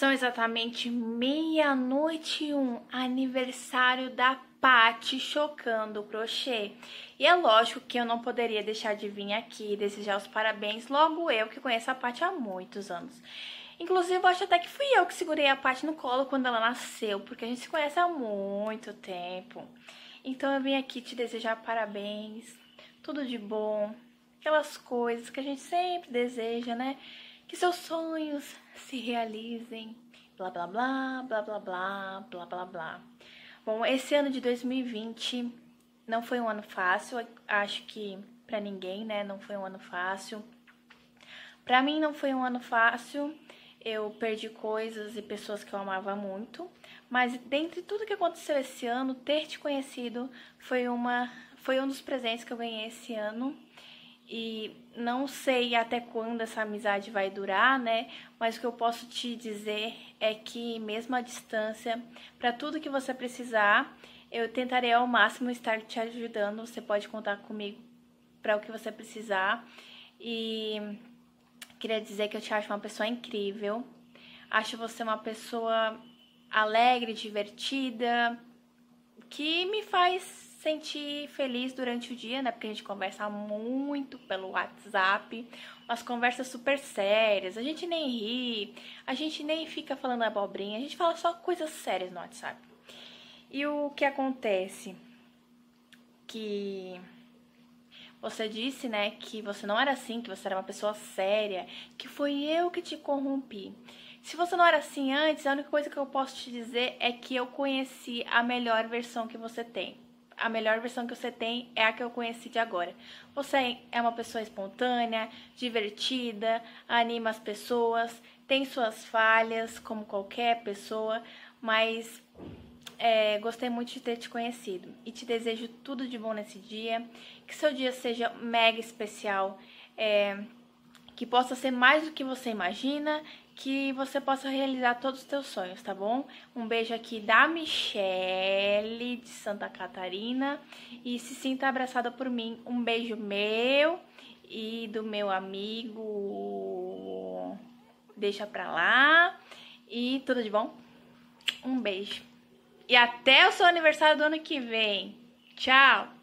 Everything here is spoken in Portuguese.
São exatamente meia-noite e um, aniversário da Pati chocando o crochê. E é lógico que eu não poderia deixar de vir aqui desejar os parabéns, logo eu que conheço a Pati há muitos anos. Inclusive, eu acho até que fui eu que segurei a Pati no colo quando ela nasceu, porque a gente se conhece há muito tempo. Então eu vim aqui te desejar parabéns, tudo de bom, aquelas coisas que a gente sempre deseja, né? Que seus sonhos se realizem, blá blá blá, blá blá blá, blá blá blá. Bom, esse ano de 2020 não foi um ano fácil, acho que para ninguém, né? Não foi um ano fácil. Para mim não foi um ano fácil. Eu perdi coisas e pessoas que eu amava muito, mas dentre tudo que aconteceu esse ano, ter te conhecido foi uma foi um dos presentes que eu ganhei esse ano e não sei até quando essa amizade vai durar, né? Mas o que eu posso te dizer é que, mesmo à distância, para tudo que você precisar, eu tentarei ao máximo estar te ajudando. Você pode contar comigo para o que você precisar. E queria dizer que eu te acho uma pessoa incrível. Acho você uma pessoa alegre, divertida, que me faz sentir feliz durante o dia, né? Porque a gente conversa muito pelo WhatsApp, umas conversas super sérias, a gente nem ri, a gente nem fica falando abobrinha, a gente fala só coisas sérias no WhatsApp. E o que acontece? Que você disse, né, que você não era assim, que você era uma pessoa séria, que foi eu que te corrompi. Se você não era assim antes, a única coisa que eu posso te dizer é que eu conheci a melhor versão que você tem a melhor versão que você tem é a que eu conheci de agora. Você é uma pessoa espontânea, divertida, anima as pessoas, tem suas falhas, como qualquer pessoa, mas é, gostei muito de ter te conhecido e te desejo tudo de bom nesse dia. Que seu dia seja mega especial. É, que possa ser mais do que você imagina, que você possa realizar todos os teus sonhos, tá bom? Um beijo aqui da Michele de Santa Catarina e se sinta abraçada por mim. Um beijo meu e do meu amigo. Deixa pra lá. E tudo de bom? Um beijo. E até o seu aniversário do ano que vem. Tchau!